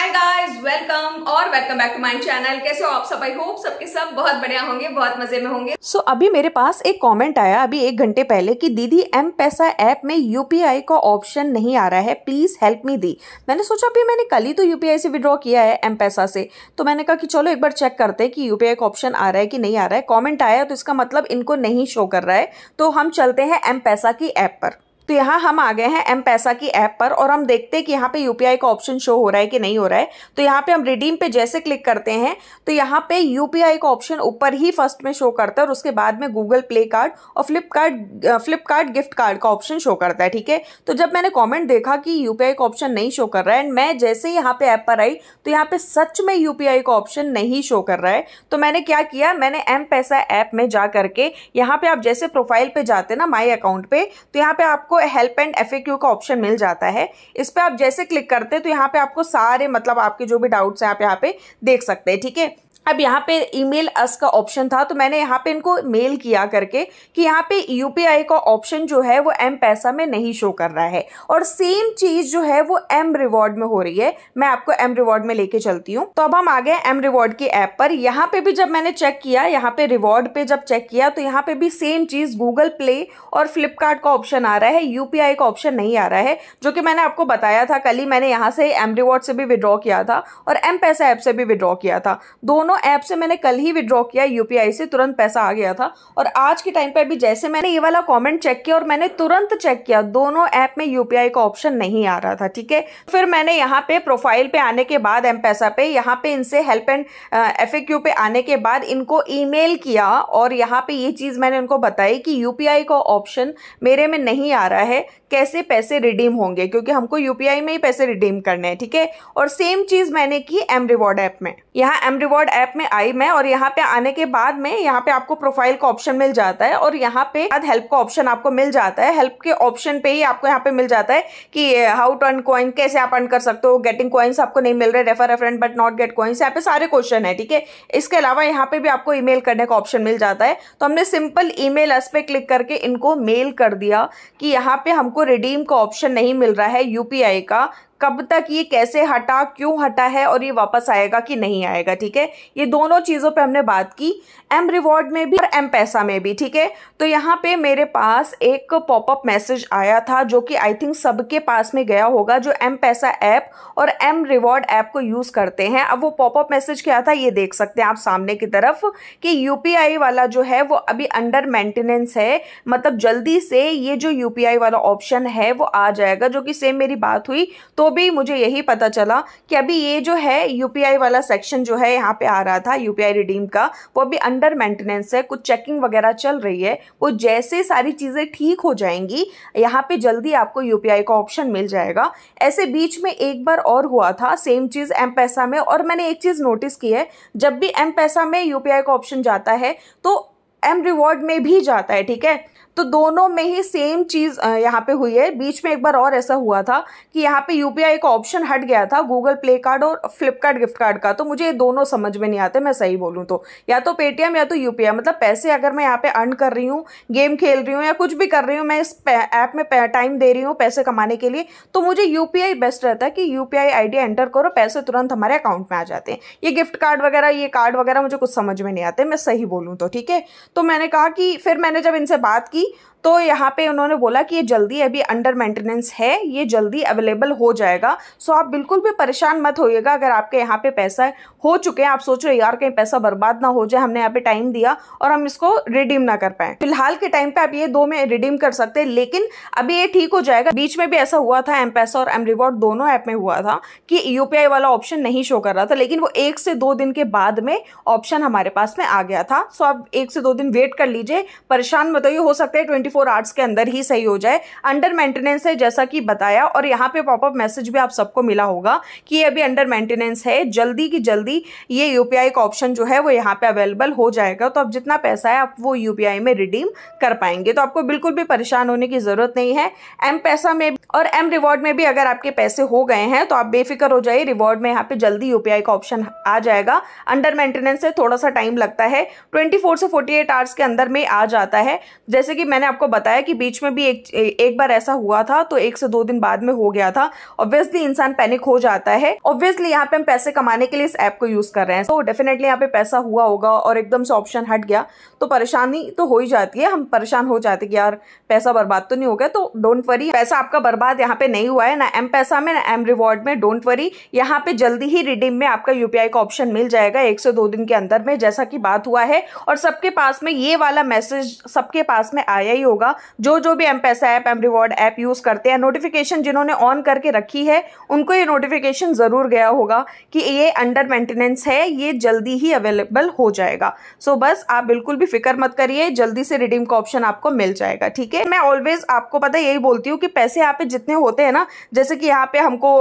हाय guys welcome और welcome back to my channel कैसे हो आप सब आई होप सबके सब बहुत बढ़िया होंगे बहुत मजे में होंगे सो so, अभी मेरे पास एक कमेंट आया अभी एक घंटे पहले कि दीदी एम पैसा ऐप में यूपीआई का ऑप्शन नहीं आ रहा है प्लीज हेल्प मी दी मैंने सोचा अभी मैंने कल ही तो यूपीआई से विड्रॉ किया है एम पैसा से तो मैंने कहा कि चलो एक बार चेक करते हैं कि यूपीआई का ऑप्शन आ रहा है कि नहीं आ रहा है कॉमेंट आया तो इसका मतलब इनको नहीं शो कर रहा है तो हम चलते हैं एम पैसा की ऐप पर तो यहाँ हम आ गए हैं एम पैसा की ऐप पर और हम देखते हैं कि यहाँ पे यूपीआई का ऑप्शन शो हो रहा है कि नहीं हो रहा है तो यहाँ पे हम रिडीम पे जैसे क्लिक करते हैं तो यहाँ पे यूपीआई का ऑप्शन ऊपर ही फर्स्ट में शो करता है और उसके बाद में गूगल प्ले कार्ड और फ्लिपकार्ट फ्लिपकार्ट गिफ्ट कार्ड का ऑप्शन शो करता है ठीक है तो जब मैंने कॉमेंट देखा कि यूपीआई का ऑप्शन नहीं शो कर रहा है एंड मैं जैसे ही यहाँ पे ऐप पर आई तो यहाँ पे सच में आई का ऑप्शन नहीं शो कर रहा है तो मैंने क्या किया मैंने एम पैसा ऐप में जा करके यहाँ पे आप जैसे प्रोफाइल पे जाते ना माई अकाउंट पे तो यहाँ पे आपको हेल्प एंड एफ का ऑप्शन मिल जाता है इस पर आप जैसे क्लिक करते हैं तो यहाँ पे आपको सारे मतलब आपके जो भी डाउट्स हैं आप यहाँ पे देख सकते हैं ठीक है अब यहाँ पे ईमेल अस का ऑप्शन था तो मैंने यहाँ पे इनको मेल किया करके कि यहाँ पे यूपीआई का ऑप्शन जो है वो एम पैसा में नहीं शो कर रहा है और सेम चीज़ जो है वो एम रिवॉर्ड में हो रही है मैं आपको एम रिवॉर्ड में लेके चलती हूँ तो अब हम आ गए एम रिवॉर्ड की ऐप पर यहाँ पे भी जब मैंने चेक किया यहाँ पे रिवॉर्ड पे जब चेक किया तो यहाँ पे भी सेम चीज़ गूगल प्ले और फ्लिपकार्ट का ऑप्शन आ रहा है यूपीआई का ऑप्शन नहीं आ रहा है जो कि मैंने आपको बताया था कल ही मैंने यहाँ से एम रिवॉर्ड से भी विड्रॉ किया था और एम पैसा ऐप से भी विड्रॉ किया था दोनों दोनों ऐप से मैंने कल ही विड्रॉ किया यूपीआई से तुरंत पैसा आ गया था और आज के टाइम पर भी जैसे मैंने ये वाला कॉमेंट चेक किया और मैंने तुरंत चेक किया दोनों ऐप में यूपीआई का ऑप्शन नहीं आ रहा था ठीक है फिर मैंने यहाँ पे प्रोफाइल पे आने के बाद एम पैसा पे यहाँ पे इनसे हेल्प एंड एफ पे आने के बाद इनको ई किया और यहाँ पे ये चीज़ मैंने उनको बताई कि यूपीआई का ऑप्शन मेरे में नहीं आ रहा है कैसे पैसे रिडीम होंगे क्योंकि हमको यूपीआई में ही पैसे रिडीम करने हैं ठीक है और सेम चीज़ मैंने की एम रिवॉर्ड ऐप में यहाँ एम रिवॉर्ड ऐप में आई मैं और यहाँ पे आने के बाद में यहाँ पे आपको प्रोफाइल का ऑप्शन मिल जाता है और यहाँ पे हेल्प का ऑप्शन आपको मिल जाता है हेल्प के ऑप्शन पे ही आपको यहाँ पे मिल जाता है कि हाउ टू अर्न कॉइन कैसे आप अर्न कर सकते हो गेटिंग कॉइन्स आपको नहीं मिल रहे refer referent but not get coins यहाँ पे सारे क्वेश्चन है ठीक है इसके अलावा यहाँ पे भी आपको ईमेल करने का ऑप्शन मिल जाता है तो हमने सिंपल ई मेल पे क्लिक करके इनको मेल कर दिया कि यहाँ पे हमको रिडीम का ऑप्शन नहीं मिल रहा है यूपीआई का कब तक ये कैसे हटा क्यों हटा है और ये वापस आएगा कि नहीं आएगा ठीक है ये दोनों चीज़ों पे हमने बात की एम रिवॉर्ड में भी और एम पैसा में भी ठीक है तो यहाँ पे मेरे पास एक पॉपअप मैसेज आया था जो कि आई थिंक सबके पास में गया होगा जो एम पैसा ऐप और एम रिवॉर्ड ऐप को यूज़ करते हैं अब वो पॉपअप मैसेज क्या था ये देख सकते हैं आप सामने की तरफ कि यू वाला जो है वो अभी अंडर मेंटेनेंस है मतलब जल्दी से ये जो यू वाला ऑप्शन है वो आ जाएगा जो कि सेम मेरी बात हुई तो भी मुझे यही पता चला कि अभी ये जो है यूपीआई वाला सेक्शन जो है यहाँ पे आ रहा था यूपीआई रिडीम का वो अभी अंडर मेंटेनेंस है कुछ चेकिंग वगैरह चल रही है वो जैसे सारी चीज़ें ठीक हो जाएंगी यहाँ पे जल्दी आपको यूपीआई का ऑप्शन मिल जाएगा ऐसे बीच में एक बार और हुआ था सेम चीज़ एम पैसा में और मैंने एक चीज़ नोटिस की है जब भी एम पैसा में यूपीआई का ऑप्शन जाता है तो एम रिवॉर्ड में भी जाता है ठीक है तो दोनों में ही सेम चीज़ यहाँ पे हुई है बीच में एक बार और ऐसा हुआ था कि यहाँ पे यूपीआई का ऑप्शन हट गया था गूगल प्ले कार्ड और फ्लिपकार्ट गिफ्ट कार्ड का तो मुझे ये दोनों समझ में नहीं आते मैं सही बोलूँ तो या तो पेटीएम या तो यू मतलब पैसे अगर मैं यहाँ पे अर्न कर रही हूँ गेम खेल रही हूँ या कुछ भी कर रही हूँ मैं इस ऐप में टाइम दे रही हूँ पैसे कमाने के लिए तो मुझे यू बेस्ट रहता है कि यू पी एंटर करो पैसे तुरंत हमारे अकाउंट में आ जाते हैं ये गिफ्ट कार्ड वगैरह ये कार्ड वगैरह मुझे कुछ समझ में नहीं आते मैं सही बोलूँ तो ठीक है तो मैंने कहा कि फिर मैंने जब इनसे बात की तो यहाँ पे उन्होंने बोला कि ये जल्दी अभी अंडर मेंटेनेंस है ये जल्दी अवेलेबल हो जाएगा सो आप बिल्कुल भी परेशान मत होइएगा अगर आपके यहाँ पे पैसा हो चुके हैं आप सोच रहे हो यार कहीं पैसा बर्बाद ना हो जाए हमने यहाँ पे टाइम दिया और हम इसको रिडीम ना कर पाए फिलहाल के टाइम पे आप ये दो में रिडीम कर सकते हैं लेकिन अभी ये ठीक हो जाएगा बीच में भी ऐसा हुआ था एम पैसा और एम रिवॉर्ड दोनों ऐप में हुआ था कि यूपीआई वाला ऑप्शन नहीं शो कर रहा था लेकिन वो एक से दो दिन के बाद में ऑप्शन हमारे पास में आ गया था सो आप एक से दो दिन वेट कर लीजिए परेशान मत होइए हो सकता है ट्वेंटी ट्वेंटी फोर आवर्स के अंदर ही सही हो जाए अंडर मेंटेनेंस है जैसा कि बताया और यहाँ पे पॉपअप मैसेज भी आप सबको मिला होगा कि ये अभी अंडर मेंटेनेंस है जल्दी की जल्दी ये यू का ऑप्शन जो है वो यहाँ पर अवेलेबल हो जाएगा तो आप जितना पैसा है आप वो यू में रिडीम कर पाएंगे तो आपको बिल्कुल भी परेशान होने की ज़रूरत नहीं है एम पैसा में और एम रिवॉर्ड में भी अगर आपके पैसे हो गए हैं तो आप बेफिक्र हो जाइए रिवॉर्ड में यहाँ पे जल्दी यूपीआई का ऑप्शन आ जाएगा अंडर मेंटेनेंस से थोड़ा सा टाइम लगता है 24 से 48 आवर्स के अंदर में आ जाता है जैसे कि मैंने आपको आपको बताया कि बीच में भी एक एक बार ऐसा हुआ था तो एक से दो दिन बाद में हो गया था ऑब्वियसली इंसान पैनिक हो जाता है ऑब्वियसली यहाँ पे हम पैसे कमाने के लिए इस ऐप को यूज कर रहे हैं तो डेफिनेटली यहाँ पे पैसा हुआ होगा और एकदम से ऑप्शन हट गया तो परेशानी तो हो ही जाती है हम परेशान हो जाते कि यार पैसा बर्बाद तो नहीं हो गया तो डोंट वरी पैसा आपका बर्बाद यहाँ पे नहीं हुआ है ना एम पैसा में ना एम रिवॉर्ड में डोंट वरी यहाँ पे जल्दी ही रिडीम में आपका यूपीआई का ऑप्शन मिल जाएगा एक से दो दिन के अंदर में जैसा कि बात हुआ है और सबके पास में ये वाला मैसेज सबके पास में आया ही होगा जो जो भी M Paisa app M reward app use करते हैं नोटिफिकेशन जिन्होंने ऑन करके रखी है उनको ये नोटिफिकेशन ज़रूर गया होगा कि ये अंडर मेंटेनेंस है ये जल्दी ही अवेलेबल हो जाएगा सो so बस आप बिल्कुल भी फिक्र मत करिए जल्दी से रिडीम का ऑप्शन आपको मिल जाएगा ठीक है मैं ऑलवेज आपको पता यही बोलती हूँ कि पैसे यहाँ पे जितने होते हैं ना जैसे कि यहाँ पे हमको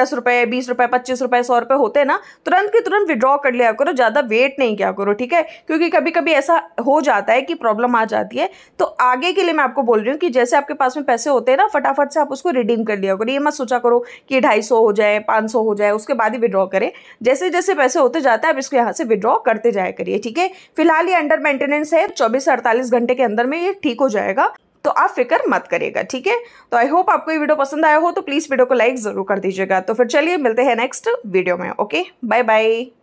दस रुपये बीस रुपये पच्चीस रुपये सौ रुपये होते हैं ना तुरंत के तुरंत विड्रॉ कर लिया करो ज़्यादा वेट नहीं किया करो ठीक है क्योंकि कभी कभी ऐसा हो जाता है कि प्रॉब्लम आ जाती है तो आगे आगे के लिए मैं आपको बोल रही हूँ कि जैसे आपके पास में पैसे होते हैं ना फटाफट से आप उसको रिडीम कर लिया करो ये मत सोचा करो कि ढाई हो जाए पाँच हो जाए उसके बाद ही विड्रॉ करें जैसे जैसे पैसे होते जाते हैं आप इसको यहाँ से विड्रॉ करते जाया करिए ठीक है फिलहाल ये अंडर मेंटेनेंस है चौबीस से अड़तालीस घंटे के अंदर में ये ठीक हो जाएगा तो आप फिक्र मत करिएगा ठीक है तो आई होप आपको ये वीडियो पसंद आया हो तो प्लीज़ वीडियो को लाइक ज़रूर कर दीजिएगा तो फिर चलिए मिलते हैं नेक्स्ट वीडियो में ओके बाय बाय